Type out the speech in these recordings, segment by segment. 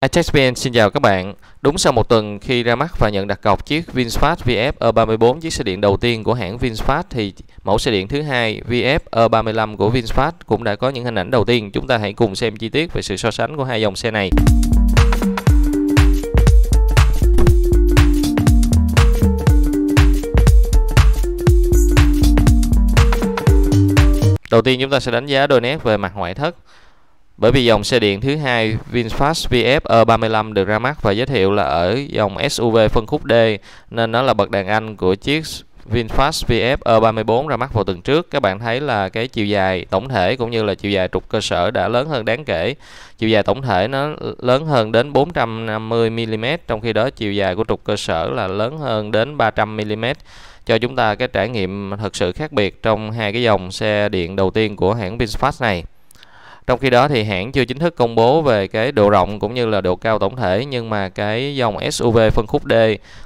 ATEXPN xin chào các bạn. Đúng sau một tuần khi ra mắt và nhận đặt cọc chiếc VinFast VF E34, chiếc xe điện đầu tiên của hãng VinFast thì mẫu xe điện thứ hai VF E35 của VinFast cũng đã có những hình ảnh đầu tiên. Chúng ta hãy cùng xem chi tiết về sự so sánh của hai dòng xe này. Đầu tiên chúng ta sẽ đánh giá đôi nét về mặt ngoại thất. Bởi vì dòng xe điện thứ hai VinFast VF E35 được ra mắt và giới thiệu là ở dòng SUV phân khúc D nên nó là bậc đàn anh của chiếc VinFast VF E34 ra mắt vào tuần trước. Các bạn thấy là cái chiều dài tổng thể cũng như là chiều dài trục cơ sở đã lớn hơn đáng kể. Chiều dài tổng thể nó lớn hơn đến 450 mm, trong khi đó chiều dài của trục cơ sở là lớn hơn đến 300 mm cho chúng ta cái trải nghiệm thật sự khác biệt trong hai cái dòng xe điện đầu tiên của hãng VinFast này. Trong khi đó thì hãng chưa chính thức công bố về cái độ rộng cũng như là độ cao tổng thể nhưng mà cái dòng SUV phân khúc D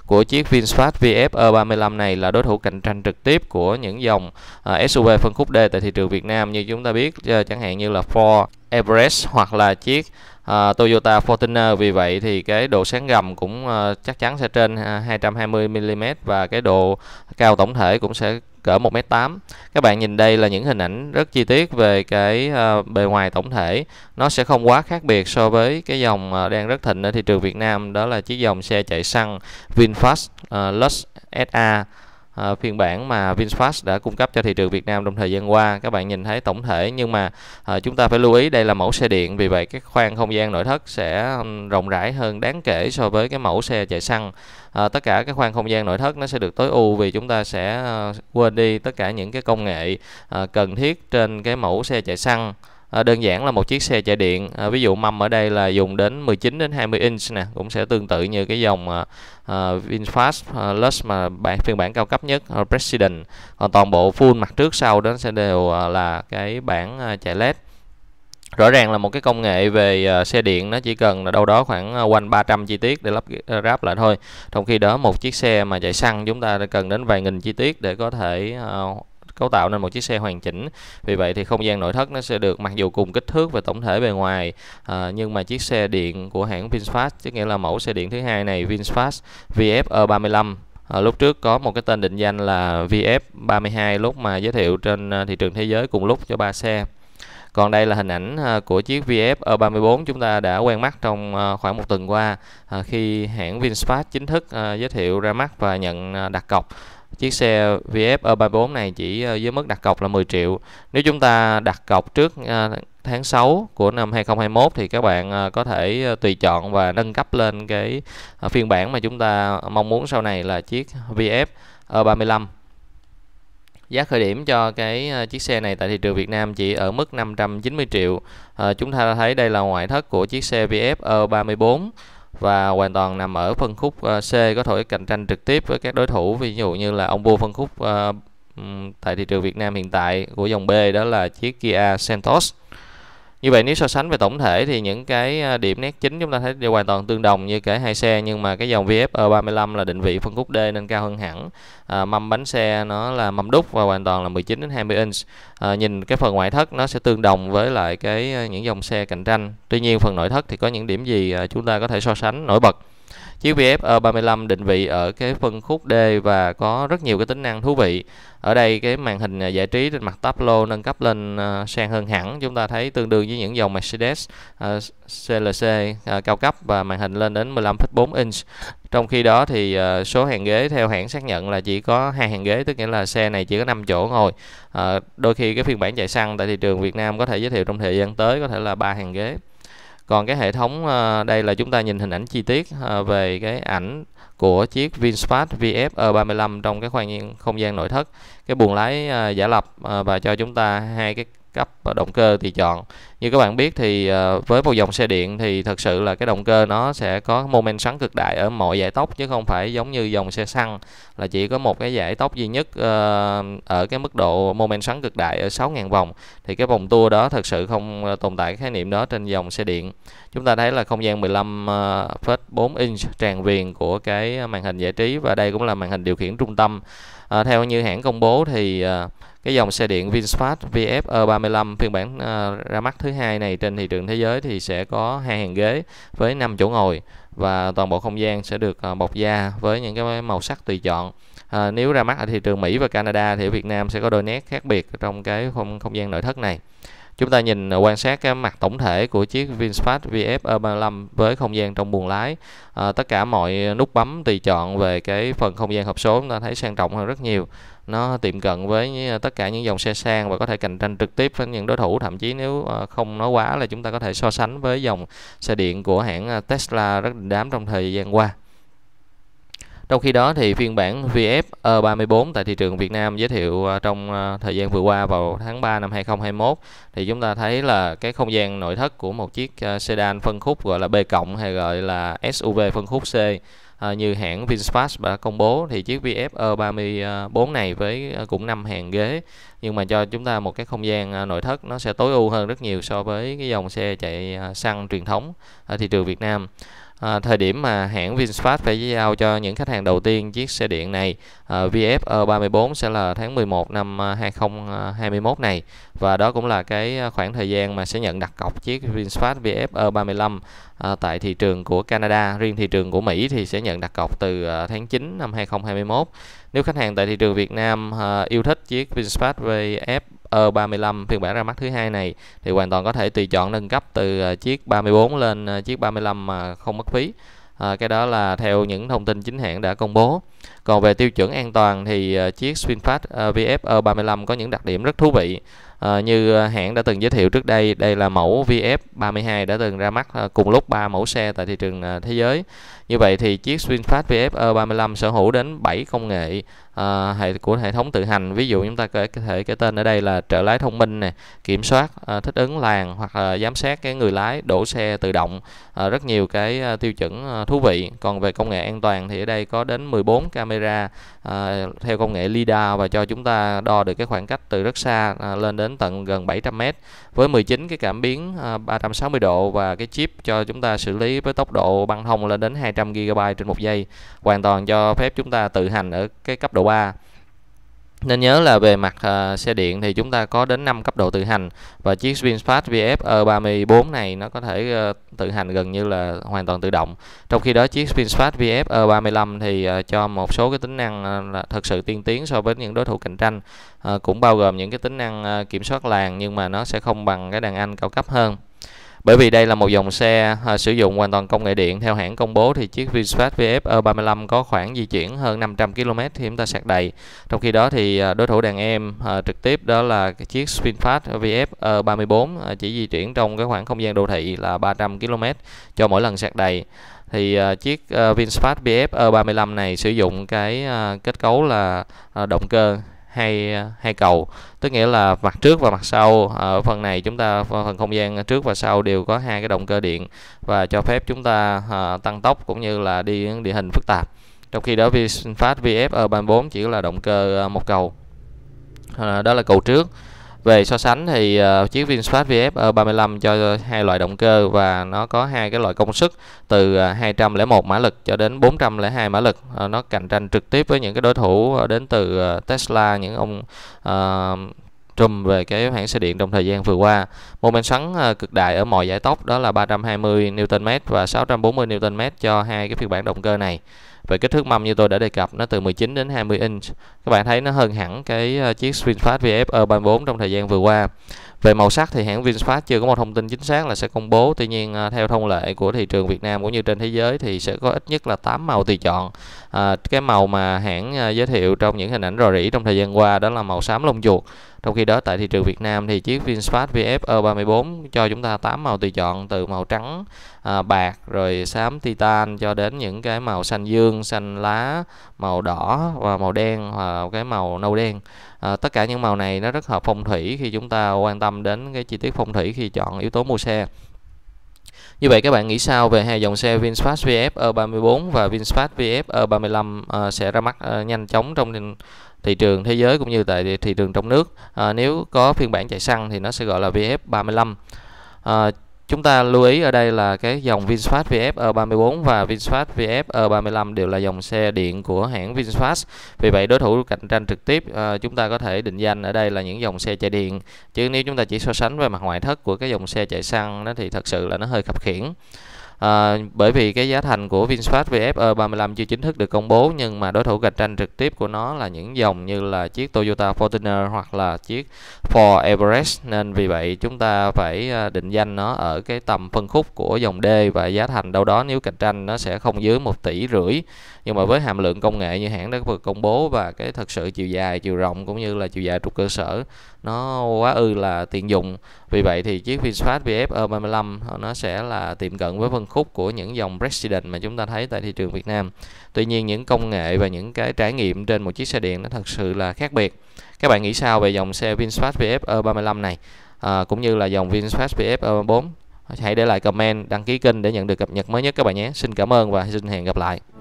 của chiếc VinFast VF E35 này là đối thủ cạnh tranh trực tiếp của những dòng à, SUV phân khúc D tại thị trường Việt Nam như chúng ta biết ờ, chẳng hạn như là Ford Everest hoặc là chiếc uh, Toyota Fortuner vì vậy thì cái độ sáng gầm cũng uh, chắc chắn sẽ trên 220 à, mm và cái độ cao tổng thể cũng sẽ cỡ 1m8 các bạn nhìn đây là những hình ảnh rất chi tiết về cái ờ, bề ngoài tổng thể nó sẽ không quá khác biệt so với cái dòng ờ, đang rất thịnh ở thị trường Việt Nam đó là chiếc dòng xe chạy xăng VinFast ờ, Lux SA Ờ, phiên bản mà VinFast đã cung cấp cho thị trường Việt Nam trong thời gian qua các bạn nhìn thấy tổng thể nhưng mà uh, chúng ta phải lưu ý đây là mẫu xe điện vì vậy cái khoang không gian nội thất sẽ rộng rãi hơn đáng kể so với cái mẫu xe chạy xăng uh, tất cả cái khoang không gian nội thất nó sẽ được tối ưu vì chúng ta sẽ uh, quên đi tất cả những cái công nghệ uh, cần thiết trên cái mẫu xe chạy xăng Ờ, đơn giản là một chiếc xe chạy điện à, ví dụ mâm ở đây là dùng đến 19 đến 20 inch nè cũng sẽ tương tự như cái dòng à, VinFast uh, Lux mà bản phiên bản cao cấp nhất President còn toàn bộ full mặt trước sau đó sẽ đều uh, là cái bản uh, chạy LED rõ ràng là một cái công nghệ về uh, xe điện nó chỉ cần là đâu đó khoảng quanh 300 chi tiết để lắp ráp lại thôi trong khi đó một chiếc xe mà chạy xăng chúng ta cần đến vài nghìn chi tiết để có thể uh, cấu tạo nên một chiếc xe hoàn chỉnh vì vậy thì không gian nội thất nó sẽ được mặc dù cùng kích thước về tổng thể bề ngoài à, nhưng mà chiếc xe điện của hãng VinFast tức nghĩa là mẫu xe điện thứ hai này VinFast VFE35 À, lúc trước có một cái tên định danh là VF32 lúc mà giới thiệu trên à, thị trường thế giới cùng lúc cho ba xe. Còn đây là hình ảnh à, của chiếc VF 34 chúng ta đã quen mắt trong à, khoảng một tuần qua khi hãng VinFast chính thức giới thiệu ra mắt và nhận đặt cọc chiếc xe VF E34 này chỉ dưới ờ, mức đặt cọc là 10 triệu. Nếu chúng ta đặt cọc trước ờ, tháng 6 của năm 2021 thì các bạn ờ, có thể tùy chọn và nâng cấp lên cái phiên bản mà chúng ta mong muốn sau này là chiếc VF E35. Giá khởi điểm cho cái chiếc xe này tại thị trường Việt Nam chỉ ở mức 590 triệu. À, chúng ta thấy đây là ngoại thất của chiếc xe VF E34 và hoàn toàn nằm ở phân khúc ờ, C có thể cạnh tranh trực tiếp với các đối thủ ví dụ như là ông vua phân khúc ờ, tại thị trường Việt Nam hiện tại của dòng B đó là chiếc Kia Sentos như vậy nếu so sánh về tổng thể thì những cái à, điểm nét chính chúng ta thấy đều hoàn toàn tương đồng như cả hai xe nhưng mà cái dòng vf 35 e là định vị phân khúc D nên cao hơn hẳn. À, mâm bánh xe nó là mâm đúc và hoàn toàn là 19 đến 20 inch. À, nhìn cái phần ngoại thất nó sẽ tương đồng với lại cái à, những dòng xe cạnh tranh. Tuy nhiên phần nội thất thì có những điểm gì à, chúng ta có thể so sánh nổi bật. Chiếc VF 35 định vị ở cái phân khúc D và có rất nhiều cái tính năng thú vị. Ở đây cái màn hình à, giải trí trên mặt lô nâng cấp lên à, sang hơn hẳn. Chúng ta thấy tương đương với những dòng Mercedes CLC à, cao cấp và màn hình lên đến 15,4 inch. Trong khi đó thì số hàng ghế theo hãng xác nhận là chỉ có hai hàng ghế, tức nghĩa là xe này chỉ có 5 chỗ ngồi. Đôi khi cái phiên bản chạy xăng tại thị trường Việt Nam có thể giới thiệu trong thời gian tới có thể là ba hàng ghế còn cái hệ thống à, đây là chúng ta nhìn hình ảnh chi tiết à, về cái ảnh của chiếc VinFast vf 35 trong cái khoang không gian nội thất cái buồng lái à, giả lập à, và cho chúng ta hai cái cấp động cơ thì chọn như các bạn biết thì ờ, với một dòng xe điện thì thật sự là cái động cơ nó sẽ có mô men xoắn cực đại ở mọi giải tốc chứ không phải giống như dòng xe xăng là chỉ có một cái giải tốc duy nhất ờ, ở cái mức độ mô men xoắn cực đại ở 6.000 vòng thì cái vòng tua đó thật sự không ờ, tồn tại cái khái niệm đó trên dòng xe điện chúng ta thấy là không gian 15,4 inch tràn viền của cái màn hình giải trí và đây cũng là màn hình điều khiển trung tâm à, theo như hãng công bố thì cái dòng xe điện VinFast VFE35 phiên bản uh, ra mắt thứ hai này trên thị trường thế giới thì sẽ có hai hàng ghế với 5 chỗ ngồi và toàn bộ không gian sẽ được uh, bọc da với những cái màu sắc tùy chọn. À, nếu ra mắt ở thị trường Mỹ và Canada thì ở Việt Nam sẽ có đôi nét khác biệt trong cái không không gian nội thất này. Chúng ta nhìn à, quan sát cái mặt tổng thể của chiếc VinFast VF35 với không gian trong buồng lái. À, tất cả mọi nút bấm tùy chọn về cái phần không gian hộp số chúng ta thấy sang trọng hơn rất nhiều. Nó tiệm cận với à, tất cả những dòng xe sang và có thể cạnh tranh trực tiếp với những đối thủ. Thậm chí nếu à, không nói quá là chúng ta có thể so sánh với dòng xe điện của hãng Tesla rất đỉnh đám trong thời gian qua. Trong khi đó thì phiên bản vf e 34 tại thị trường Việt Nam giới thiệu à, trong à, thời gian vừa qua vào tháng 3 năm 2021 thì chúng ta thấy là cái không gian nội thất của một chiếc à, sedan phân khúc gọi là B cộng hay gọi là SUV phân khúc C như hãng VinFast đã công bố thì chiếc vf e 34 này với cũng 5 hàng ghế nhưng mà cho chúng ta một cái không gian nội thất nó sẽ tối ưu hơn rất nhiều so với cái dòng xe chạy xăng truyền thống ở thị trường Việt Nam. À, thời điểm mà hãng VinFast phải giao cho những khách hàng đầu tiên chiếc xe điện này à, VFE34 sẽ là tháng 11 năm 2021 à, này và đó cũng là cái à, khoảng thời gian mà sẽ nhận đặt cọc chiếc VinFast VFE35 à, tại thị trường của Canada riêng thị trường của Mỹ thì sẽ nhận đặt cọc từ à, tháng 9 năm 2021 nếu khách hàng tại thị trường Việt Nam à, yêu thích chiếc VinFast VF Acer 35 phiên bản ra mắt thứ hai này thì hoàn toàn có thể tùy chọn nâng cấp từ ờ, chiếc 34 lên ờ, chiếc 35 mà không mất phí à, cái đó là theo những thông tin chính hãng đã công bố còn về tiêu chuẩn an toàn thì uh, chiếc SwinFast uh, VFR35 e có những đặc điểm rất thú vị à, như ờ, hãng đã từng giới thiệu trước đây đây là mẫu VF32 đã từng ra mắt ờ, cùng lúc 3 mẫu xe tại thị trường thế giới như vậy thì chiếc VinFast VFE35 sở hữu đến 7 công nghệ à, hệ của hệ thống tự hành ví dụ chúng ta có thể cái tên ở đây là trợ lái thông minh này kiểm soát à, thích ứng làng hoặc là giám sát cái người lái đổ xe tự động à, rất nhiều cái à, tiêu chuẩn à, thú vị còn về công nghệ an toàn thì ở đây có đến 14 camera à, theo công nghệ lidar và cho chúng ta đo được cái khoảng cách từ rất xa à, lên đến đến tận gần 700m với 19 cái cảm biến 360 à, độ và cái chip cho chúng ta xử lý với tốc độ băng thông lên đến 200 GB trên một giây hoàn toàn cho phép chúng ta tự hành ở cái cấp độ 3 nên nhớ là về mặt uh, xe điện thì chúng ta có đến 5 cấp độ tự hành và chiếc VinFast VFE34 này nó có thể uh, tự hành gần như là hoàn toàn tự động. Trong khi đó chiếc VinFast VFE35 thì uh, cho một số cái tính năng uh, là thật sự tiên tiến so với những đối thủ cạnh tranh uh, cũng bao gồm những cái tính năng uh, kiểm soát làng nhưng mà nó sẽ không bằng cái đàn Anh cao cấp hơn. Bởi vì đây là một dòng xe à, sử dụng hoàn toàn công nghệ điện theo hãng công bố thì chiếc VinFast vf VFR35 có khoảng di chuyển hơn 500 km thì chúng ta sạc đầy. Trong khi đó thì à, đối thủ đàn em à, trực tiếp đó là chiếc VinFast vf VFR34 à, chỉ di chuyển trong cái khoảng không gian đô thị là 300 km cho mỗi lần sạc đầy thì uh, chiếc uh, VinFast vf E35 này sử dụng cái uh, kết cấu là uh, động cơ hai hai cầu tức nghĩa là mặt trước và mặt sau ở ờ, phần này chúng ta phần không gian trước và sau đều có hai cái động cơ điện và cho phép chúng ta à, tăng tốc cũng như là đi địa hình phức tạp trong khi đó VinFast VFR34 chỉ là động cơ ờ, một cầu à, đó là cầu trước về so sánh thì uh, chiếc VinFast VF 35 cho hai loại động cơ và nó có hai cái loại công suất từ 201 ờ, mã lực cho đến 402 mã lực uh, nó cạnh tranh trực tiếp với những cái đối thủ đến từ uh, Tesla những ông uh, trùm về cái hãng xe điện trong thời gian vừa qua. Mô men xoắn cực đại ở mọi giải tốc đó là 320 Nm và 640 Nm cho hai cái phiên bản động cơ này về kích thước mâm như tôi đã đề cập nó từ 19 đến 20 inch các bạn thấy nó hơn hẳn cái ờ, chiếc VinFast VF 34 trong thời gian vừa qua về màu sắc thì hãng VinFast chưa có một thông tin chính xác là sẽ công bố, tuy nhiên à, theo thông lệ của thị trường Việt Nam cũng như trên thế giới thì sẽ có ít nhất là 8 màu tùy chọn. À, cái màu mà hãng à, giới thiệu trong những hình ảnh rò rỉ trong thời gian qua đó là màu xám lông chuột. Trong khi đó tại thị trường Việt Nam thì chiếc VinFast VFR34 cho chúng ta 8 màu tùy chọn từ màu trắng, à, bạc rồi xám titan cho đến những cái màu xanh dương, xanh lá, màu đỏ và màu đen và cái màu nâu đen à, tất cả những màu này nó rất hợp phong thủy khi chúng ta quan tâm đến cái chi tiết phong thủy khi chọn yếu tố mua xe như vậy các bạn nghĩ sao về hai dòng xe VinFast VF E34 và VinFast VF E35 à, sẽ ra mắt à, nhanh chóng trong thị trường thế giới cũng như tại thị trường trong nước. À, nếu có phiên bản chạy xăng thì nó sẽ gọi là VF35. À, Chúng ta lưu ý ở đây là cái dòng VinFast VF34 e và VinFast VF35 e đều là dòng xe điện của hãng VinFast. Vì vậy đối thủ cạnh tranh trực tiếp à, chúng ta có thể định danh ở đây là những dòng xe chạy điện. Chứ nếu chúng ta chỉ so sánh về mặt ngoại thất của cái dòng xe chạy xăng đó thì thật sự là nó hơi khập khiễng à, bởi vì cái giá thành của VinFast VFE 35 chưa chính thức được công bố nhưng mà đối thủ cạnh tranh trực tiếp của nó là những dòng như là chiếc Toyota Fortuner hoặc là chiếc Ford Everest nên vì vậy chúng ta phải ờ, định danh nó ở cái tầm phân khúc của dòng D và giá thành đâu đó nếu cạnh tranh nó sẽ không dưới 1 tỷ rưỡi nhưng mà với hàm lượng công nghệ như hãng đã vừa công bố và cái thật sự chiều dài chiều rộng cũng như là chiều dài trục cơ sở nó quá ư là tiện dụng vì vậy thì chiếc VinFast VF 35 e ờ, nó sẽ là tiệm cận với phân khúc của những dòng President mà chúng ta thấy tại thị trường Việt Nam tuy nhiên những công nghệ và những cái trải nghiệm trên một chiếc xe điện nó thật sự là khác biệt các bạn nghĩ sao về dòng xe VinFast VF 35 e này à, cũng như là dòng VinFast VF 4 e hãy để lại comment đăng ký kênh để nhận được cập nhật mới nhất các bạn nhé xin cảm ơn và xin hẹn gặp lại